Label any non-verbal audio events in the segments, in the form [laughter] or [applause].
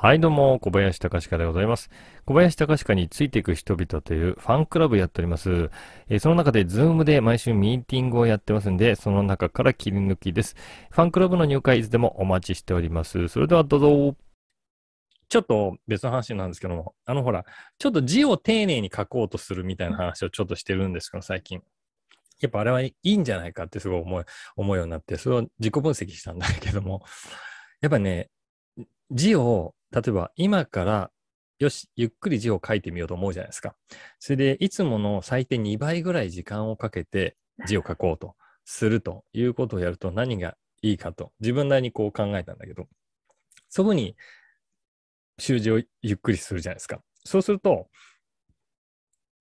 はい、どうも、小林隆史でございます。小林隆香についていく人々というファンクラブやっております。えー、その中で、ズームで毎週ミーティングをやってますんで、その中から切り抜きです。ファンクラブの入会いつでもお待ちしております。それではどうぞ。ちょっと別の話なんですけども、あのほら、ちょっと字を丁寧に書こうとするみたいな話をちょっとしてるんですけど、最近。やっぱあれはいいんじゃないかってすごい思い、思うようになって、それを自己分析したんだけども、やっぱね、字を、例えば今からよし、ゆっくり字を書いてみようと思うじゃないですか。それで、いつもの最低2倍ぐらい時間をかけて字を書こうとするということをやると何がいいかと、自分なりにこう考えたんだけど、そこに習字をゆっくりするじゃないですか。そうすると、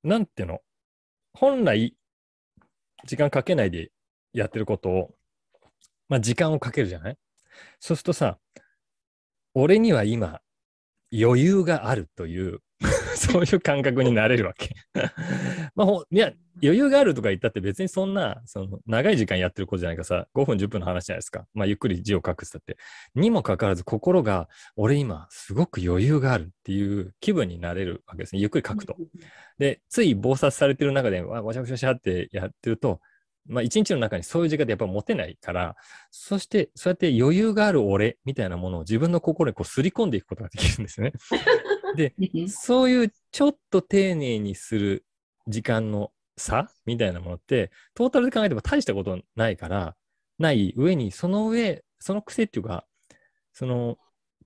なんていうの、本来、時間かけないでやってることを、まあ、時間をかけるじゃないそうするとさ、俺には今、余裕があるという [laughs] そういう感覚になれるわけ。[laughs] まあ、いや、余裕があるとか言ったって別にそんな、その、長い時間やってることじゃないかさ、5分10分の話じゃないですか。まあ、ゆっくり字を書くって言ったって。にもかかわらず心が、俺今すごく余裕があるっていう気分になれるわけですね。ゆっくり書くと。で、つい忙殺されてる中で、わわしゃわしゃわしゃってやってると、まあ、一日の中にそういう時間でやっぱ持てないから、そして、そうやって余裕がある俺みたいなものを自分の心にこうすり込んでいくことができるんですね。[laughs] で、そういうちょっと丁寧にする時間の差みたいなものって、トータルで考えても大したことないから、ない上に、その上、その癖っていうか、その、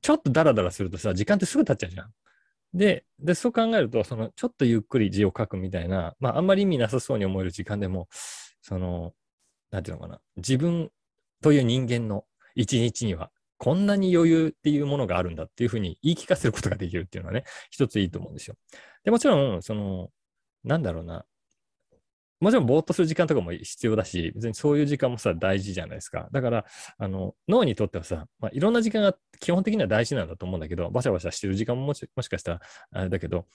ちょっとダラダラするとさ、時間ってすぐ経っちゃうじゃん。で、でそう考えると、その、ちょっとゆっくり字を書くみたいな、まあ、あんまり意味なさそうに思える時間でも、その、なんていうのかな、自分という人間の一日にはこんなに余裕っていうものがあるんだっていうふうに言い聞かせることができるっていうのはね、一ついいと思うんですよ。で、もちろん、その、なんだろうな、もちろんぼーっとする時間とかも必要だし、別にそういう時間もさ、大事じゃないですか。だから、あの、脳にとってはさ、まあ、いろんな時間が基本的には大事なんだと思うんだけど、バシャバシャしてる時間ももしもしかしたら、あれだけど、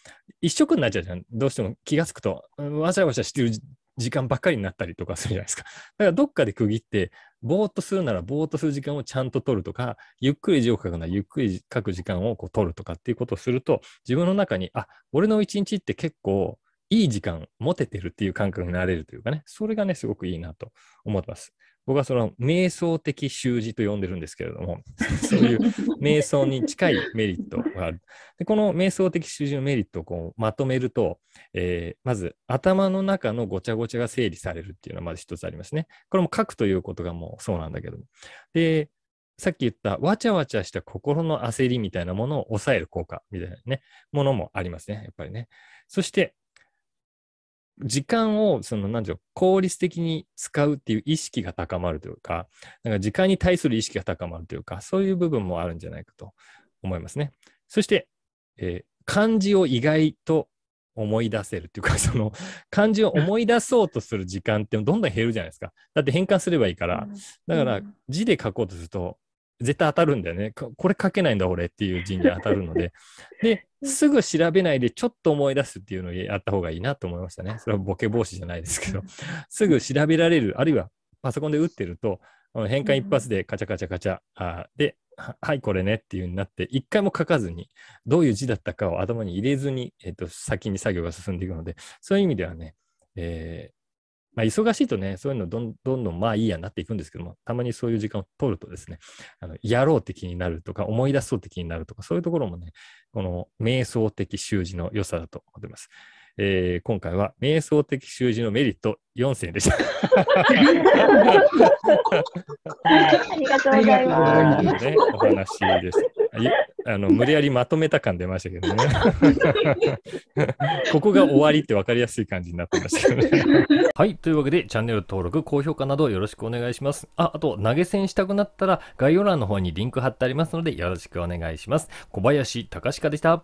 一色になっちゃうじゃん。どうしても気がつくと、バシャバシャしてる時間ばっかりになったりとかするじゃないですか。[laughs] だからどっかで区切って、ぼーっとするならぼーっとする時間をちゃんと取るとか、ゆっくり字を書くならゆっくり書く時間をこう取るとかっていうことをすると、自分の中に、あ、俺の一日って結構いい時間持ててるっていう感覚になれるというかね、それがね、すごくいいなと思ってます。僕はその瞑想的習字と呼んでるんですけれども、そういう瞑想に近いメリットがある。でこの瞑想的習字のメリットをこうまとめると、えー、まず頭の中のごちゃごちゃが整理されるっていうのはまず一つありますね。これも書くということがもうそうなんだけど。で、さっき言ったわちゃわちゃした心の焦りみたいなものを抑える効果みたいなね、ものもありますね、やっぱりね。そして時間を、その、う効率的に使うっていう意識が高まるというか、なんか時間に対する意識が高まるというか、そういう部分もあるんじゃないかと思いますね。そして、えー、漢字を意外と思い出せるっていうか、[laughs] その漢字を思い出そうとする時間ってどんどん減るじゃないですか。だって変換すればいいから。だから字で書こうとすると、絶対当たるんだよね。これ書けないんだ俺っていう字に当たるので。[laughs] で、すぐ調べないでちょっと思い出すっていうのをやった方がいいなと思いましたね。それはボケ防止じゃないですけど、すぐ調べられる、あるいはパソコンで打ってると、変換一発でカチャカチャカチャ、あで、はい、これねっていううになって、一回も書かずに、どういう字だったかを頭に入れずに、えー、と先に作業が進んでいくので、そういう意味ではね、えまあ、忙しいとね、そういうのどんどんどんまあいいやなっていくんですけども、たまにそういう時間を取るとですね、あのやろうって気になるとか、思い出そうって気になるとか、そういうところもね、この瞑想的習字の良さだと思ってます。えー、今回は瞑想的習字のメリット4選でした。[laughs] ありがとうございます。ね、お話です。あの無理やりまとめた感出ましたけどね。[laughs] ここが終わりって分かりやすい感じになってましたよね。[laughs] はい。というわけで、チャンネル登録、高評価などよろしくお願いします。あ、あと、投げ銭したくなったら、概要欄の方にリンク貼ってありますので、よろしくお願いします。小林隆史でした。